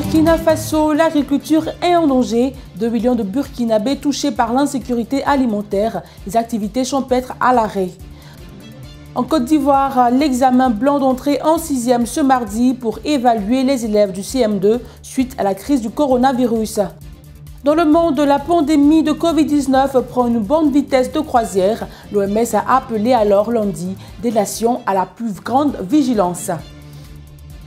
Burkina Faso, l'agriculture est en danger. 2 millions de Burkinabés touchés par l'insécurité alimentaire, les activités champêtres à l'arrêt. En Côte d'Ivoire, l'examen blanc d'entrée en 6e ce mardi pour évaluer les élèves du CM2 suite à la crise du coronavirus. Dans le monde, la pandémie de Covid-19 prend une bonne vitesse de croisière. L'OMS a appelé alors lundi des nations à la plus grande vigilance.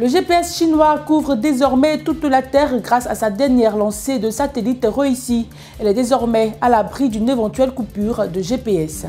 Le GPS chinois couvre désormais toute la Terre grâce à sa dernière lancée de satellites réussie. Elle est désormais à l'abri d'une éventuelle coupure de GPS.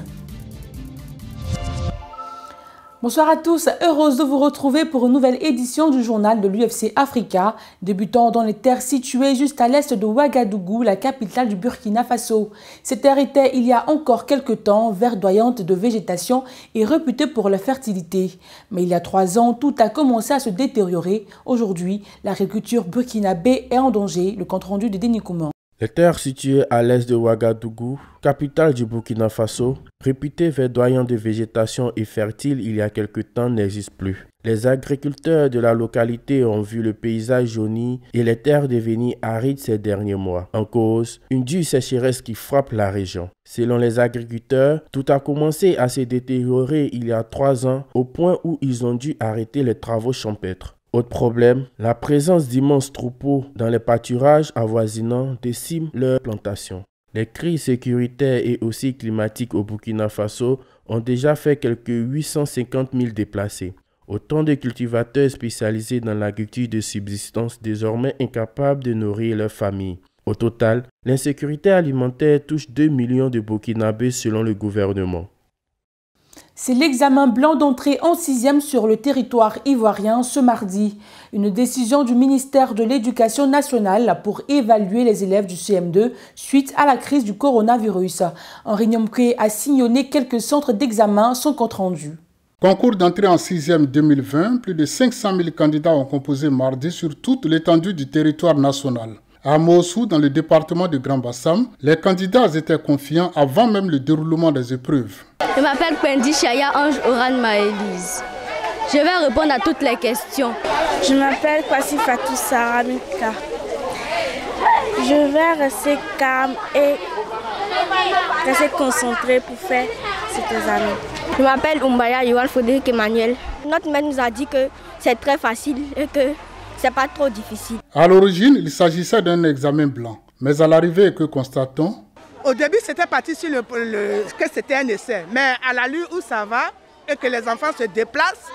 Bonsoir à tous, heureuse de vous retrouver pour une nouvelle édition du journal de l'UFC Africa, débutant dans les terres situées juste à l'est de Ouagadougou, la capitale du Burkina Faso. Ces terres étaient il y a encore quelques temps verdoyantes de végétation et réputées pour leur fertilité. Mais il y a trois ans, tout a commencé à se détériorer. Aujourd'hui, l'agriculture burkinabé est en danger, le compte-rendu de Kouman. Les terres situées à l'est de Ouagadougou, capitale du Burkina Faso, réputées verdoyantes de végétation et fertile il y a quelque temps, n'existent plus. Les agriculteurs de la localité ont vu le paysage jauni et les terres devenir arides ces derniers mois. En cause, une dure sécheresse qui frappe la région. Selon les agriculteurs, tout a commencé à se détériorer il y a trois ans au point où ils ont dû arrêter les travaux champêtres. Autre problème, la présence d'immenses troupeaux dans les pâturages avoisinants décime leurs plantations. Les crises sécuritaires et aussi climatiques au Burkina Faso ont déjà fait quelques 850 000 déplacés. Autant de cultivateurs spécialisés dans l'agriculture de subsistance désormais incapables de nourrir leurs familles. Au total, l'insécurité alimentaire touche 2 millions de Burkinabés selon le gouvernement. C'est l'examen blanc d'entrée en sixième sur le territoire ivoirien ce mardi. Une décision du ministère de l'Éducation nationale pour évaluer les élèves du CM2 suite à la crise du coronavirus. Henri Nyomke a signonné quelques centres d'examen sans compte rendu. Concours d'entrée en 6e 2020, plus de 500 000 candidats ont composé mardi sur toute l'étendue du territoire national. À Mossou, dans le département de Grand Bassam, les candidats étaient confiants avant même le déroulement des épreuves. Je m'appelle Pendi Ange Oran Maëlise. Je vais répondre à toutes les questions. Je m'appelle Kwasi Fatou Saramika. Je vais rester calme et rester concentré pour faire ces examen. Je m'appelle Umbaya Yohan Fodé Emmanuel. Notre maître nous a dit que c'est très facile et que c'est pas trop difficile. À l'origine, il s'agissait d'un examen blanc. Mais à l'arrivée, que constatons Au début, c'était parti sur le, que c'était un essai. Mais à la l'allure où ça va et que les enfants se déplacent,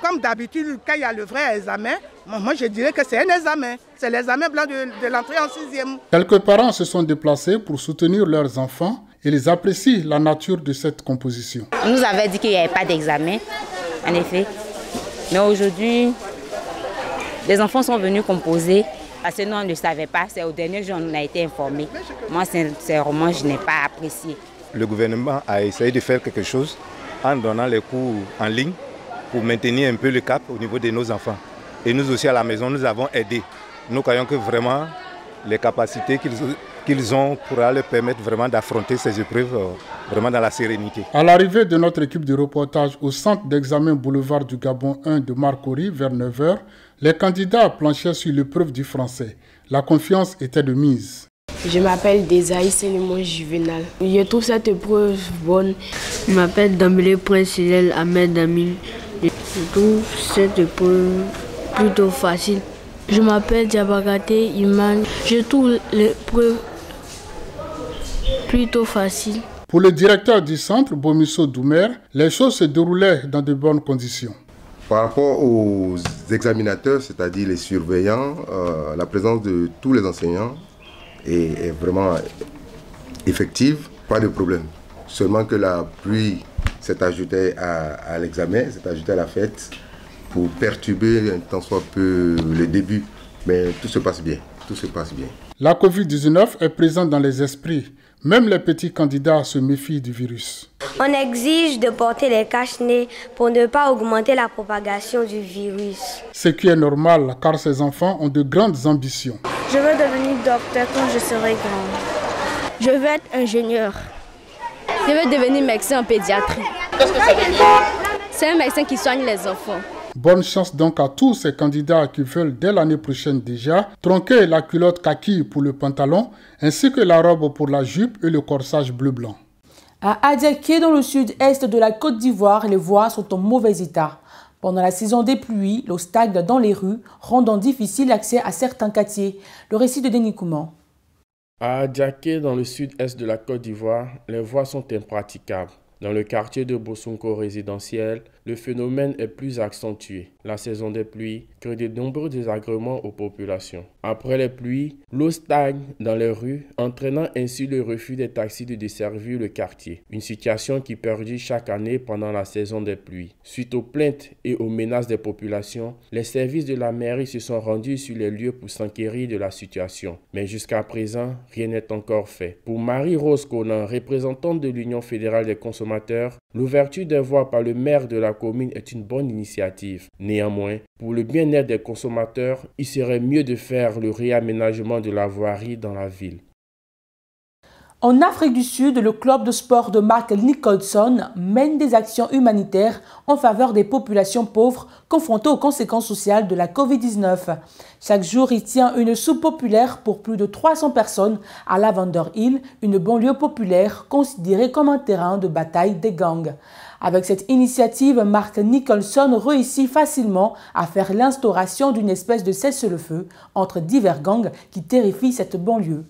comme d'habitude, quand il y a le vrai examen, moi je dirais que c'est un examen. C'est l'examen blanc de, l'entrée en sixième. Quelques parents se sont déplacés pour soutenir leurs enfants. et Ils apprécient la nature de cette composition. On nous avait dit qu'il n'y avait pas d'examen, en effet. Mais aujourd'hui, les enfants sont venus composer parce que nous, on ne savait pas. C'est au dernier jour on a été informé. Moi, sincèrement, je n'ai pas apprécié. Le gouvernement a essayé de faire quelque chose en donnant les cours en ligne pour maintenir un peu le cap au niveau de nos enfants. Et nous aussi à la maison, nous avons aidé. Nous croyons que vraiment les capacités qu'ils ont qu'ils ont pour leur permettre vraiment d'affronter ces épreuves euh, vraiment dans la sérénité. À l'arrivée de notre équipe de reportage au centre d'examen boulevard du Gabon 1 de Marcory vers 9h, les candidats planchaient sur l'épreuve du français. La confiance était de mise. Je m'appelle Desaï Sélémon Juvenal. Je trouve cette épreuve bonne. Je m'appelle Damele Prince Ahmed Amin. Je trouve cette épreuve plutôt facile. Je m'appelle Diabagate Iman. Je trouve l'épreuve plutôt facile. Pour le directeur du centre, Bomiso Doumer, les choses se déroulaient dans de bonnes conditions. Par rapport aux examinateurs, c'est-à-dire les surveillants, euh, la présence de tous les enseignants est, vraiment effective, pas de problème. Seulement que la pluie s'est ajoutée à, à l'examen, s'est ajoutée à la fête pour perturber un tant soit peu le début. Mais tout se passe bien, tout se passe bien. La COVID-19 est présente dans les esprits même les petits candidats se méfient du virus. On exige de porter les cache-nez pour ne pas augmenter la propagation du virus. Ce qui est normal car ces enfants ont de grandes ambitions. Je veux devenir docteur quand je serai grande. Je veux être ingénieur. Je veux devenir médecin en pédiatrie. C'est un médecin qui soigne les enfants. Bonne chance donc à tous ces candidats qui veulent dès l'année prochaine déjà tronquer la culotte kaki pour le pantalon ainsi que la robe pour la jupe et le corsage bleu-blanc. À Adiaké, dans le sud-est de la Côte d'Ivoire, les voies sont en mauvais état. Pendant la saison des pluies, l'eau stagne dans les rues, rendant difficile l'accès à certains quartiers. Le récit de Denis Kouman. À Adjaké, dans le sud-est de la Côte d'Ivoire, les voies sont impraticables. Dans le quartier de Bosunko résidentiel, le phénomène est plus accentué. La saison des pluies crée de nombreux désagréments aux populations. Après les pluies, l'eau stagne dans les rues, entraînant ainsi le refus des taxis de desservir le quartier, une situation qui perdure chaque année pendant la saison des pluies. Suite aux plaintes et aux menaces des populations, les services de la mairie se sont rendus sur les lieux pour s'enquérir de la situation. Mais jusqu'à présent, rien n'est encore fait. Pour Marie-Rose Conan, représentante de l'Union fédérale des consommateurs, l'ouverture des voies par le maire de la commune est une bonne initiative. Néanmoins, pour le bien-être des consommateurs, il serait mieux de faire le réaménagement de la voirie dans la ville. En Afrique du Sud, le club de sport de Mark Nicholson mène des actions humanitaires en faveur des populations pauvres confrontées aux conséquences sociales de la COVID-19. Chaque jour, il tient une soupe populaire pour plus de 300 personnes à Lavender Hill, une banlieue populaire considérée comme un terrain de bataille des gangs. Avec cette initiative, Mark Nicholson réussit facilement à faire l'instauration d'une espèce de cesse-le-feu entre divers gangs qui terrifient cette banlieue.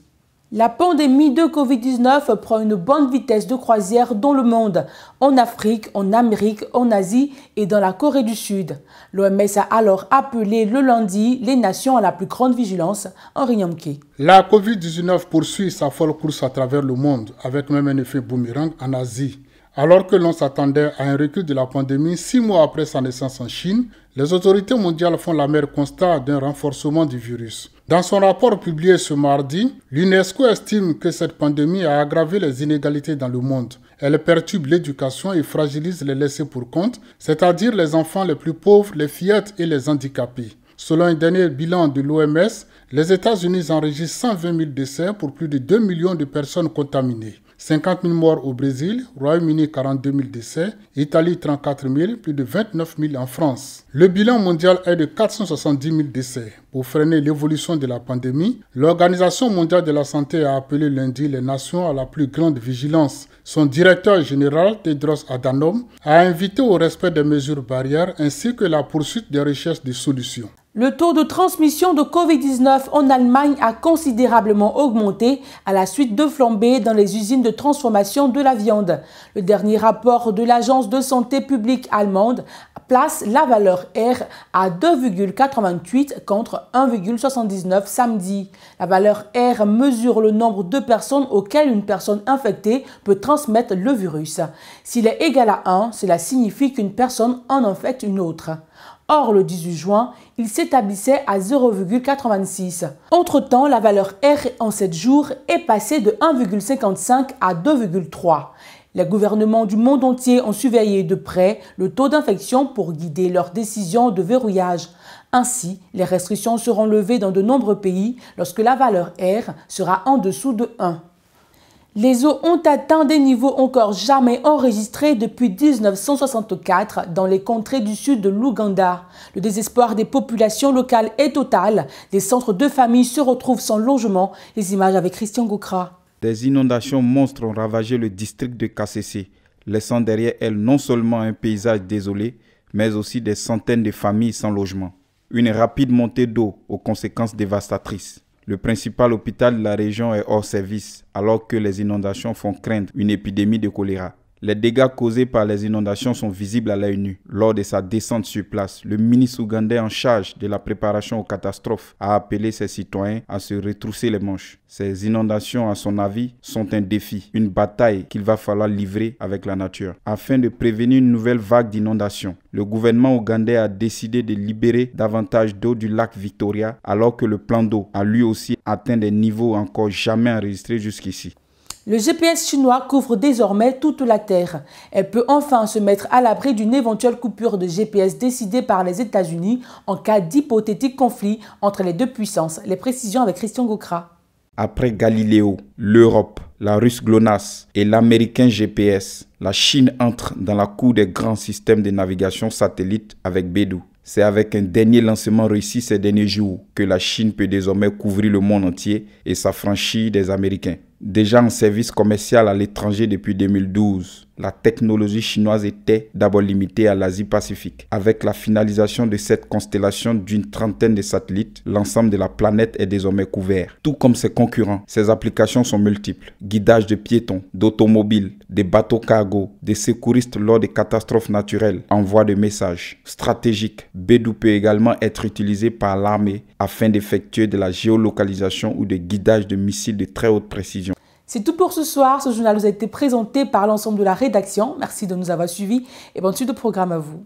La pandémie de Covid-19 prend une bonne vitesse de croisière dans le monde, en Afrique, en Amérique, en Asie et dans la Corée du Sud. L'OMS a alors appelé le lundi les nations à la plus grande vigilance en Rignamke. La Covid-19 poursuit sa folle course à travers le monde, avec même un effet boomerang en Asie. Alors que l'on s'attendait à un recul de la pandémie six mois après sa naissance en Chine, les autorités mondiales font la mer constat d'un renforcement du virus. Dans son rapport publié ce mardi, l'UNESCO estime que cette pandémie a aggravé les inégalités dans le monde. Elle perturbe l'éducation et fragilise les laissés pour compte, c'est-à-dire les enfants les plus pauvres, les fillettes et les handicapés. Selon un dernier bilan de l'OMS, les États-Unis enregistrent 120 000 décès pour plus de 2 millions de personnes contaminées. 50 000 morts au Brésil, Royaume-Uni 42 000 décès, Italie 34 000, plus de 29 000 en France. Le bilan mondial est de 470 000 décès. Pour freiner l'évolution de la pandémie, l'Organisation mondiale de la santé a appelé lundi les nations à la plus grande vigilance. Son directeur général, Tedros Adhanom, a invité au respect des mesures barrières ainsi que la poursuite des recherches de solutions. Le taux de transmission de COVID-19 en Allemagne a considérablement augmenté à la suite de flambées dans les usines de transformation de la viande. Le dernier rapport de l'Agence de santé publique allemande place la valeur R à 2,88 contre 1,79 samedi. La valeur R mesure le nombre de personnes auxquelles une personne infectée peut transmettre le virus. S'il est égal à 1, cela signifie qu'une personne en infecte une autre. Or, le 18 juin, il s'établissait à 0,86. Entre-temps, la valeur R en 7 jours est passée de 1,55 à 2,3. Les gouvernements du monde entier ont surveillé de près le taux d'infection pour guider leurs décisions de verrouillage. Ainsi, les restrictions seront levées dans de nombreux pays lorsque la valeur R sera en dessous de 1. Les eaux ont atteint des niveaux encore jamais enregistrés depuis 1964 dans les contrées du sud de l'Ouganda. Le désespoir des populations locales est total. Des centres de familles se retrouvent sans logement. Les images avec Christian Goukra. Des inondations monstres ont ravagé le district de KCC, laissant derrière elles non seulement un paysage désolé, mais aussi des centaines de familles sans logement. Une rapide montée d'eau aux conséquences dévastatrices. Le principal hôpital de la région est hors service alors que les inondations font craindre une épidémie de choléra. Les dégâts causés par les inondations sont visibles à l'œil nu. Lors de sa descente sur place, le ministre ougandais en charge de la préparation aux catastrophes a appelé ses citoyens à se retrousser les manches. Ces inondations, à son avis, sont un défi, une bataille qu'il va falloir livrer avec la nature. Afin de prévenir une nouvelle vague d'inondations, le gouvernement ougandais a décidé de libérer davantage d'eau du lac Victoria alors que le plan d'eau a lui aussi atteint des niveaux encore jamais enregistrés jusqu'ici. Le GPS chinois couvre désormais toute la Terre. Elle peut enfin se mettre à l'abri d'une éventuelle coupure de GPS décidée par les États-Unis en cas d'hypothétique conflit entre les deux puissances. Les précisions avec Christian Gokra. Après Galileo, l'Europe, la Russe GLONASS et l'Américain GPS, la Chine entre dans la cour des grands systèmes de navigation satellite avec Beidou. C'est avec un dernier lancement réussi ces derniers jours que la Chine peut désormais couvrir le monde entier et s'affranchir des Américains déjà en service commercial à l'étranger depuis 2012 la technologie chinoise était d'abord limitée à l'Asie-Pacifique. Avec la finalisation de cette constellation d'une trentaine de satellites, l'ensemble de la planète est désormais couvert. Tout comme ses concurrents, ses applications sont multiples. Guidage de piétons, d'automobiles, des bateaux cargo, des secouristes lors des catastrophes naturelles, envoi de messages. Stratégique, Bedou peut également être utilisé par l'armée afin d'effectuer de la géolocalisation ou de guidage de missiles de très haute précision. C'est tout pour ce soir. Ce journal nous a été présenté par l'ensemble de la rédaction. Merci de nous avoir suivis et bonne suite de programme à vous.